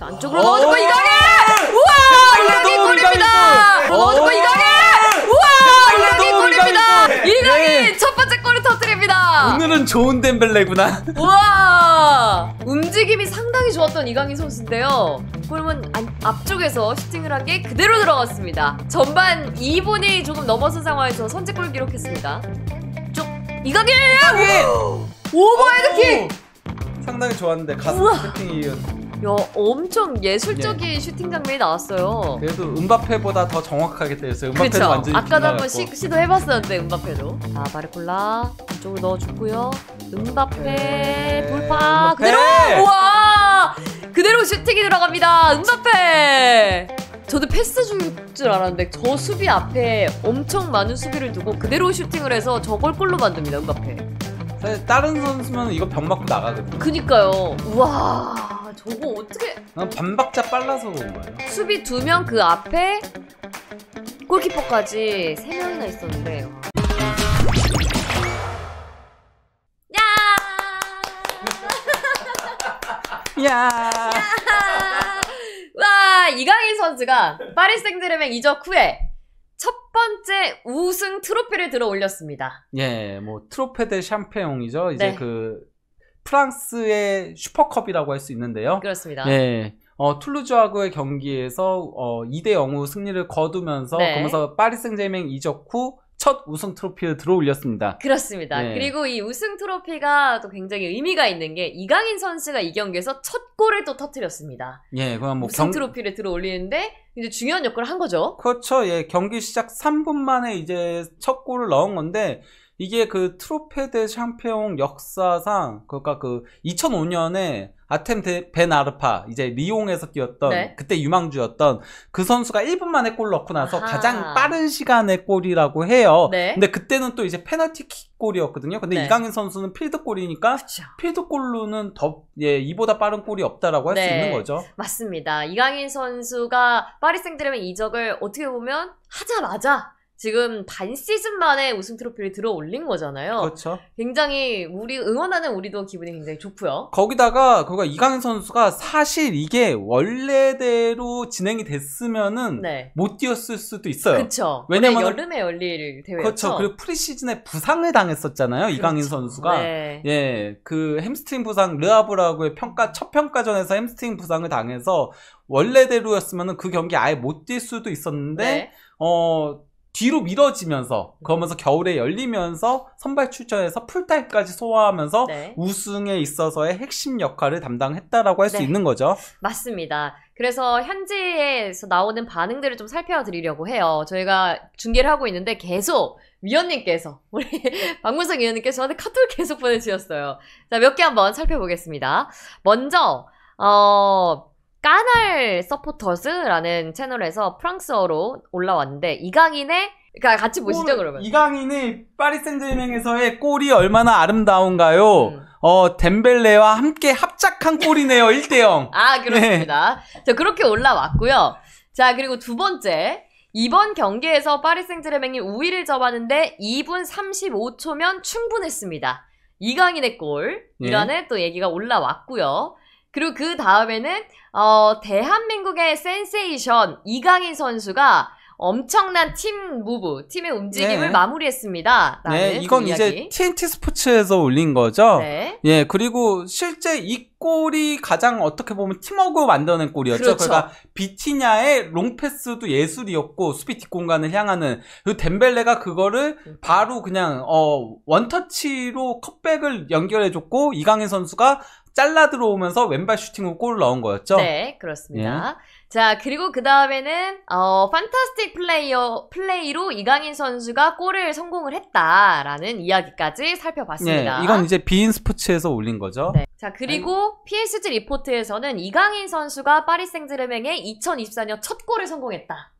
그 안쪽으로 넣어주고 이강인! 우와! 이강인 골입니다! 어, 넣어주고 이강인! 우와! 이강인 골입니다! 예. 이강인 첫 번째 골을 터뜨립니다! 오늘은 좋은 덴벨레구나. 우와! 움직임이 상당히 좋았던 이강인 선수인데요. 골문 앞쪽에서 슈팅을 한 게 그대로 들어갔습니다. 전반 2분이 조금 넘어선 상황에서 선제골 기록했습니다. 쭉 이강인! 이강인! 오버헤드킥! 상당히 좋았는데 가슴 스태이었 야, 음. 엄청 예술적인 예. 슈팅 장면이 나왔어요. 그래도 음바페보다 더 정확하게 때렸어요. 음바페도 그쵸? 완전히 아까도 한번 시, 시도해봤었는데 음바페도. 자 마르콜라 이쪽으로 넣어주고요. 음바페 네. 돌파 그대로 우와 그대로 슈팅이 들어갑니다. 음바페. 저도 패스 줄 줄 알았는데 저 수비 앞에 엄청 많은 수비를 두고 그대로 슈팅을 해서 저걸 골로 만듭니다. 음바페. 사실 다른 선수면 이거 병 맞고 나가거든요. 그니까요. 우와. 저거 어떻게 난 반박자 빨라서 그런 거예요. 수비 두 명 그 앞에 골키퍼까지 세 명이나 있었는데. 와. 야! 야! 와 이강인 선수가 파리 생제르맹 이적 후에 첫 번째 우승 트로피를 들어 올렸습니다. 예, 뭐 트로페 데 샴페옹이죠. 이제 네. 그 프랑스의 슈퍼컵이라고 할 수 있는데요. 그렇습니다. 네. 어, 툴루즈하고의 경기에서 어, 2대 0으로 승리를 거두면서 네. 그러면서 파리 생제맹 이적 후 첫 우승 트로피를 들어올렸습니다. 그렇습니다. 네. 그리고 이 우승 트로피가 또 굉장히 의미가 있는 게 이강인 선수가 이 경기에서 첫 골을 또 터뜨렸습니다. 예, 그럼 뭐 우승 경... 트로피를 들어올리는데 이제 중요한 역할을 한 거죠. 그렇죠. 예, 경기 시작 3분 만에 이제 첫 골을 넣은 건데 이게 그 트로페드 샴페옹 역사상 그러니까 그 2005년에 아템 데, 벤 아르파 이제 리옹에서 뛰었던 네. 그때 유망주였던 그 선수가 1분 만에 골 넣고 나서 아하. 가장 빠른 시간에 골이라고 해요. 네. 근데 그때는 또 이제 페널티킥 골이었거든요. 근데 네. 이강인 선수는 필드골이니까 그쵸. 필드골로는 더 예, 이보다 빠른 골이 없다라고 할수 네. 있는 거죠. 맞습니다. 이강인 선수가 파리 생제르맹 이적을 어떻게 보면 하자마자 지금 반 시즌 만에 우승 트로피를 들어 올린 거잖아요. 그렇죠. 굉장히 우리 응원하는 우리도 기분이 굉장히 좋고요. 거기다가 거 이강인 선수가 사실 이게 원래대로 진행이 됐으면은 네. 못 뛰었을 수도 있어요. 그렇죠. 왜냐면 여름에 열릴 대회였죠. 그렇죠. 그리고 프리시즌에 부상을 당했었잖아요. 그렇죠. 이강인 선수가 네. 예, 그 햄스트링 부상 르아브라고의 평가 첫 평가전에서 햄스트링 부상을 당해서 원래대로였으면은 그 경기 아예 못 뛸 수도 있었는데 네. 어 뒤로 밀어지면서 음. 그러면서 겨울에 열리면서 선발 출전에서 풀타입까지 소화하면서 네. 우승에 있어서의 핵심 역할을 담당했다라고 할수 네. 있는 거죠. 맞습니다. 그래서 현지에서 나오는 반응들을 좀 살펴드리려고 해요. 저희가 중계를 하고 있는데 계속 위원님께서 우리 박문석 위원님께서 저한테 카톡을 계속 보내주셨어요. 자몇 개 한번 살펴보겠습니다. 먼저 어. 까날 서포터즈라는 채널에서 프랑스어로 올라왔는데 이강인의 그러니까 같이 보시죠 그러면 이강인의 파리 생제르맹에서의 골이 얼마나 아름다운가요? 음. 어 덴벨레와 함께 합작한 골이네요 1대0 아 그렇습니다 네. 자 그렇게 올라왔고요 자 그리고 두 번째 이번 경기에서 파리 생제르맹이 우위를 접하는데 2분 35초면 충분했습니다 이강인의 골이라는 예. 네. 또 얘기가 올라왔고요 그리고 그 다음에는 어, 대한민국의 센세이션 이강인 선수가 엄청난 팀 무브, 팀의 움직임을 네. 마무리했습니다. 네, 이건 이야기. 이제 TNT 스포츠에서 올린 거죠. 네. 예, 그리고 실제 이 골이 가장 어떻게 보면 팀워크 만드는 골이었죠. 그렇죠. 그러니까 비티냐의 롱패스도 예술이었고 수비 뒷공간을 향하는 그 덴벨레가 그거를 음. 바로 그냥 어 원터치로 컵백을 연결해줬고 이강인 선수가 잘라 들어오면서 왼발 슈팅으로 골을 넣은 거였죠? 네, 그렇습니다. 예. 자, 그리고 그 다음에는, 어, 판타스틱 플레이어, 플레이로 이강인 선수가 골을 성공을 했다라는 이야기까지 살펴봤습니다. 예, 이건 이제 비인 스포츠에서 올린 거죠? 네. 자, 그리고 PSG 리포트에서는 이강인 선수가 파리 생제르맹의 2024년 첫 골을 성공했다.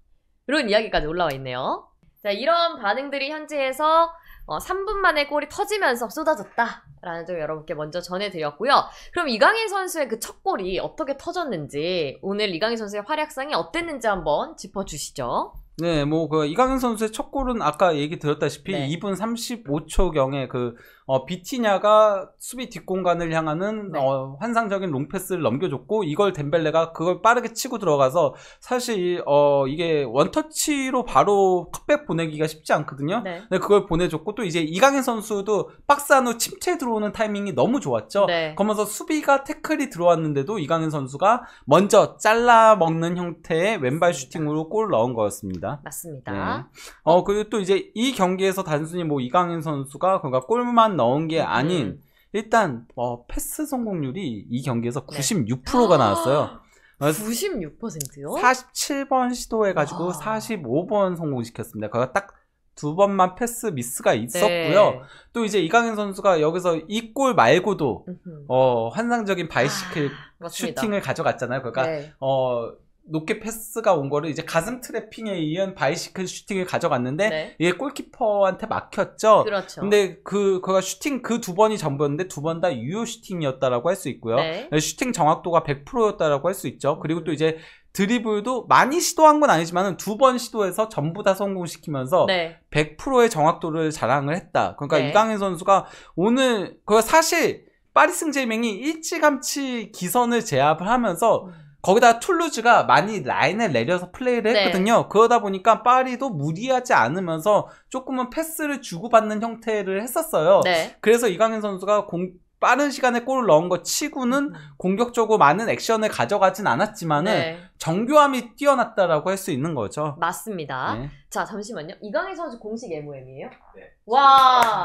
이런 이야기까지 올라와 있네요. 자, 이런 반응들이 현지에서 어, 3분 만에 골이 터지면서 쏟아졌다라는 점 여러분께 먼저 전해드렸고요. 그럼 이강인 선수의 그 첫 골이 어떻게 터졌는지 오늘 이강인 선수의 활약상이 어땠는지 한번 짚어주시죠. 네, 뭐그 이강인 선수의 첫 골은 아까 얘기 드렸다시피 네. 2분 35초 경에 그 어, 비티냐가 수비 뒷공간을 향하는 네. 어, 환상적인 롱패스를 넘겨줬고 이걸 덴벨레가 그걸 빠르게 치고 들어가서 사실 어, 이게 원터치로 바로 컵백 보내기가 쉽지 않거든요. 네. 근데 그걸 보내줬고 또 이제 이강인 선수도 박스 안으로 침체 들어오는 타이밍이 너무 좋았죠. 네. 그러면서 수비가 태클이 들어왔는데도 이강인 선수가 먼저 잘라 먹는 형태의 왼발 슈팅으로 골 넣은 거였습니다. 있습니다. 맞습니다. 네. 어 그리고 또 이제 이 경기에서 단순히 뭐 이강인 선수가 그러니까 골만 넣은 게 음, 음. 아닌 음. 일단 어, 패스 성공률이 이 경기에서 96%가 아, 나왔어요. 96%요? 47번 시도해가지고 와. 45번 성공시켰습니다. 그거 그러니까 딱 두 번만 패스 미스가 네. 있었고요. 네. 또 이제 이강인 선수가 여기서 이 골 말고도 어, 환상적인 바이시클 아, 슈팅을 가져갔잖아요. 그러니까 네. 어, 높게 패스가 온 거를 이제 가슴 트래핑에 의한 바이시클 슈팅을 가져갔는데 네. 이게 골키퍼한테 막혔죠. 그렇죠. 근데 그 그가 슈팅 그 두 번이 전부였는데 두 번 다 유효 슈팅이었다라고 할 수 있고요. 네. 네. 슈팅 정확도가 100%였다라고 할 수 있죠. 그리고 또 음. 이제 드리블도 많이 시도한 건 아니지만 두 번 시도해서 전부 다 성공시키면서 네. 100%의 정확도를 자랑을 했다. 그러니까 네. 이강인 선수가 오늘 그 사실 파리 승제맹이 일찌감치 기선을 제압을 하면서 음. 거기다 툴루즈가 많이 라인을 내려서 플레이를 네. 했거든요. 네. 그러다 보니까 파리도 무리하지 않으면서 조금은 패스를 주고받는 형태를 했었어요. 네. 그래서 이강인 선수가 공, 빠른 시간에 골을 넣은 거 치고는 음. 공격적으로 많은 액션을 가져가진 않았지만은 네. 정교함이 뛰어났다라고 할 수 있는 거죠. 맞습니다. 네. 자 잠시만요. 이강인 선수 공식 MOM이에요? 네. 와.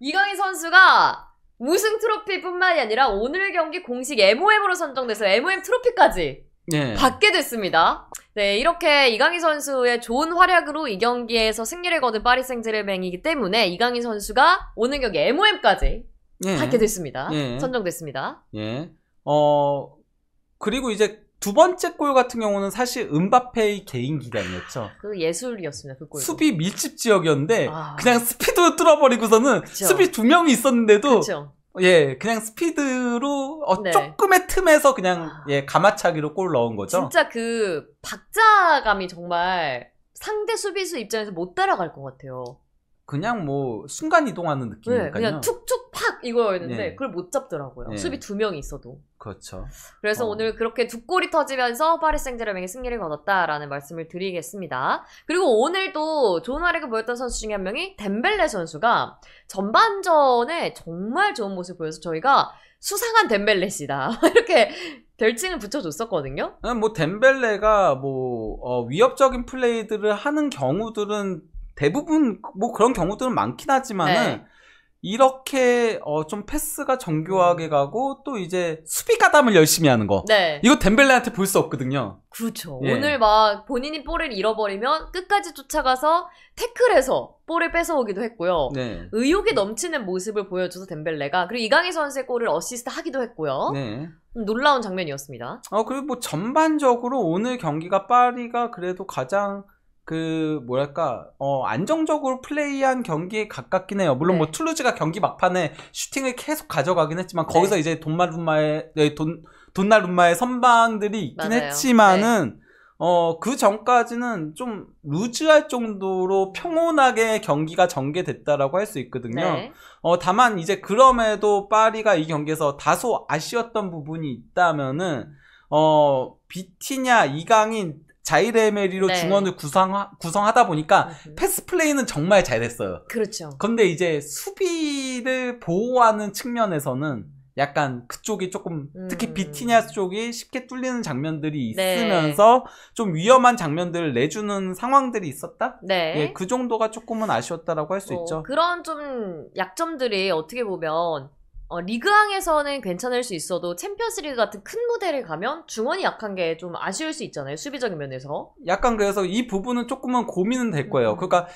이강인 선수가 우승 트로피뿐만이 아니라 오늘 경기 공식 MOM으로 선정돼서 MOM 트로피까지 네. 받게 됐습니다. 네, 이렇게 이강인 선수의 좋은 활약으로 이 경기에서 승리를 거둔 파리 생제르맹이기 때문에 이강인 선수가 오늘 경기 MOM까지 예. 받게 됐습니다. 예. 선정됐습니다. 예. 어, 그리고 이제 두 번째 골 같은 경우는 사실 은바페의 개인 기량이었죠. 그 예술이었습니다. 그 골. 수비 밀집 지역이었는데 아... 그냥 스피드 뚫어버리고서는 그쵸. 수비 두 명이 있었는데도 그쵸. 예, 그냥 스피드로 어, 네. 조금의 틈에서 그냥 아... 예 가마차기로 골 넣은 거죠. 진짜 그 박자감이 정말 상대 수비수 입장에서 못 따라갈 것 같아요. 그냥 뭐 순간 이동하는 느낌이니까요. 네, 그냥 툭툭 이거였는데 네. 그걸 못 잡더라고요. 네. 수비 두 명이 있어도. 그렇죠. 그래서 어. 오늘 그렇게 두 골이 터지면서 파리 생제르맹이 승리를 거뒀다라는 말씀을 드리겠습니다. 그리고 오늘도 좋은 활약을 보였던 선수 중에 한 명이 덴벨레 선수가 전반전에 정말 좋은 모습을 보여서 저희가 수상한 덴벨레시다 이렇게 별칭을 붙여줬었거든요. 아, 뭐 덴벨레가 뭐 어, 위협적인 플레이들을 하는 경우들은 대부분 뭐 그런 경우들은 많긴 하지만은. 네. 이렇게 어좀 패스가 정교하게 음. 가고 또 이제 수비 가담을 열심히 하는 거. 네. 이거 덴벨레한테 볼 수 없거든요. 그렇죠. 예. 오늘 막 본인이 볼을 잃어버리면 끝까지 쫓아가서 태클해서 볼을 뺏어오기도 했고요. 네. 의욕이 넘치는 모습을 보여줘서 덴벨레가 그리고 이강인 선수의 골을 어시스트 하기도 했고요. 네. 놀라운 장면이었습니다. 어 그리고 뭐 전반적으로 오늘 경기가 파리가 그래도 가장 그 뭐랄까 어 안정적으로 플레이한 경기에 가깝긴 해요. 물론 뭐 네. 뭐 툴루즈가 경기 막판에 슈팅을 계속 가져가긴 했지만 네. 거기서 이제 돈마룸마의 네, 돈 돈나룬마의 선방들이 있긴 맞아요. 했지만은 네. 어그 전까지는 좀 루즈할 정도로 평온하게 경기가 전개됐다라고 할 수 있거든요. 네. 어 다만 이제 그럼에도 파리가 이 경기에서 다소 아쉬웠던 부분이 있다면은 어 비티냐 이강인 자이레메리로 네. 중원을 구성 구성하다 보니까 으 패스 플레이는 정말 잘 됐어요. 그렇죠. 근데 이제 수비를 보호하는 측면에서는 약간 그쪽이 조금 음. 특히 비티냐 쪽이 쉽게 뚫리는 장면들이 네. 있으면서 네. 좀 위험한 장면들을 내주는 상황들이 있었다. 네. 예, 그 정도가 조금은 아쉬웠다라고 할수 어, 있죠. 그런 좀 약점들이 어떻게 보면 어, 리그항에서는 괜찮을 수 있어도 챔피언스리그 같은 큰 무대를 가면 중원이 약한 게 좀 아쉬울 수 있잖아요 수비적인 면에서 약간 그래서 이 부분은 조금만 고민은 될 거예요 음. 그러니까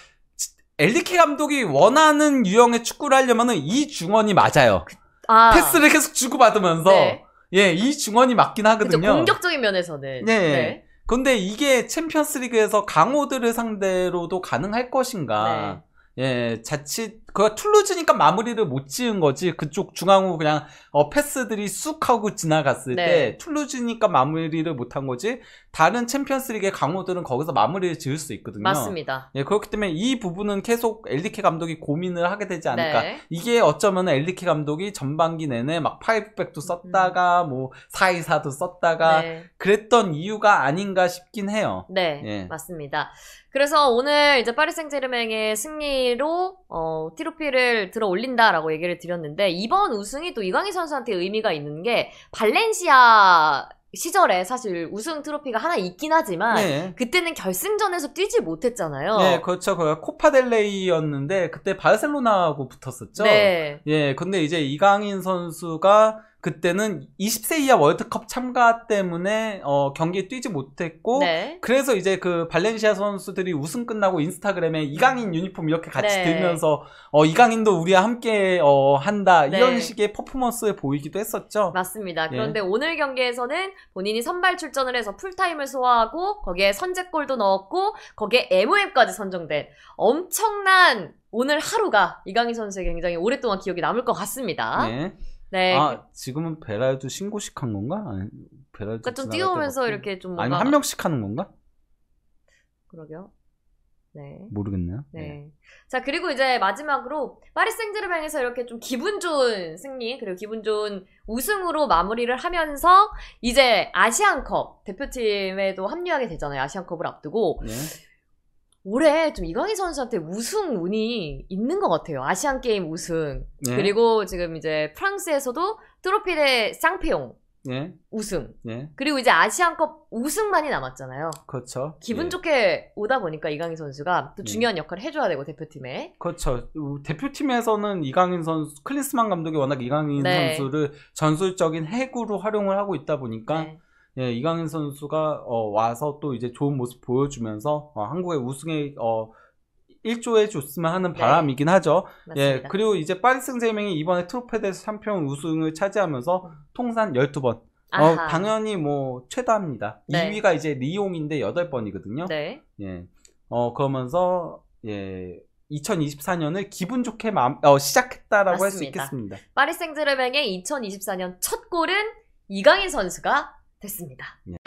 엘리케 감독이 원하는 유형의 축구를 하려면은 이 중원이 맞아요 그, 아. 패스를 계속 주고받으면서 네. 예이 중원이 맞긴 하거든요 그쵸, 공격적인 면에서는 네. 네. 근데 이게 챔피언스리그에서 강호들을 상대로도 가능할 것인가 네. 예 자칫 그 툴루즈니까 마무리를 못 지은 거지 그쪽 중앙으로 그냥 어, 패스들이 쑥 하고 지나갔을 네. 때 툴루즈니까 마무리를 못 한 거지 다른 챔피언스리그의 강호들은 거기서 마무리를 지을 수 있거든요. 맞습니다. 예, 그렇기 때문에 이 부분은 계속 엘리케 감독이 고민을 하게 되지 않을까. 네. 이게 어쩌면 엘리케 감독이 전반기 내내 막 파이브백도 썼다가 음. 뭐 424도 썼다가 네. 그랬던 이유가 아닌가 싶긴 해요. 네, 예. 맞습니다. 그래서 오늘 이제 파리 생제르맹의 승리로 어, 트로피를 들어 올린다라고 얘기를 드렸는데 이번 우승이 또 이강인 선수한테 의미가 있는 게 발렌시아 시절에 사실 우승 트로피가 하나 있긴 하지만 네. 그때는 결승전에서 뛰지 못했잖아요. 네, 그렇죠. 그 코파델레이였는데 그때 바르셀로나하고 붙었었죠. 네. 예, 근데 이제 이강인 선수가 그때는 20세 이하 월드컵 참가 때문에 어, 경기에 뛰지 못했고 네. 그래서 이제 그 발렌시아 선수들이 우승 끝나고 인스타그램에 이강인 유니폼 이렇게 같이 네. 들면서 어, 이강인도 우리와 함께 어, 한다 네. 이런 식의 퍼포먼스를 보이기도 했었죠. 맞습니다. 예. 그런데 오늘 경기에서는 본인이 선발 출전을 해서 풀타임을 소화하고 거기에 선제골도 넣었고 거기에 MOM까지 선정된 엄청난 오늘 하루가 이강인 선수에게 굉장히 오랫동안 기억이 남을 것 같습니다. 네. 네. 아 그 지금은 베라유도 신고식 한 건가? 베라유 그러니까 좀 뛰어오면서 이렇게 좀 뭔가 아니 한 명씩 하는 건가? 그러게요. 네. 모르겠네요. 네. 네. 자, 그리고 이제 마지막으로 파리 생제르맹에서 이렇게 좀 기분 좋은 승리, 그리고 기분 좋은 우승으로 마무리를 하면서 이제 아시안컵 대표팀에도 합류하게 되잖아요. 아시안컵을 앞두고. 네. 올해 좀 이강인 선수한테 우승 운이 있는 것 같아요. 아시안 게임 우승 네. 그리고 지금 이제 프랑스에서도 트로피의 쌍페용 네. 우승 네. 그리고 이제 아시안컵 우승만이 남았잖아요. 그렇죠. 기분 예. 좋게 오다 보니까 이강인 선수가 또 네. 중요한 예. 역할을 해줘야 되고 대표팀에. 그렇죠. 대표팀에서는 이강인 선수, 클린스만 감독이 워낙 이강인 네. 선수를 전술적인 핵으로 활용을 하고 있다 보니까. 네. 예, 이강인 선수가 어, 와서 또 이제 좋은 모습 보여주면서 어, 한국의 우승에 어, 일조해 줬으면 하는 네. 바람이긴 하죠. 예, 맞습니다. 예, 그리고 이제 파리 생제맹이 이번에 트로페드에서 챔 우승을 차지하면서 음. 통산 12번. 어, 당연히 뭐 최다입니다. 네. 2위가 이제 리옹인데 8번이거든요. 네. 예. 어, 그러면서 예, 2024년을 기분 좋게 마, 어, 시작했다라고 할 수 있겠습니다. 파리 생제르맹의 2024년 첫 골은 이강인 선수가 됐습니다. 예.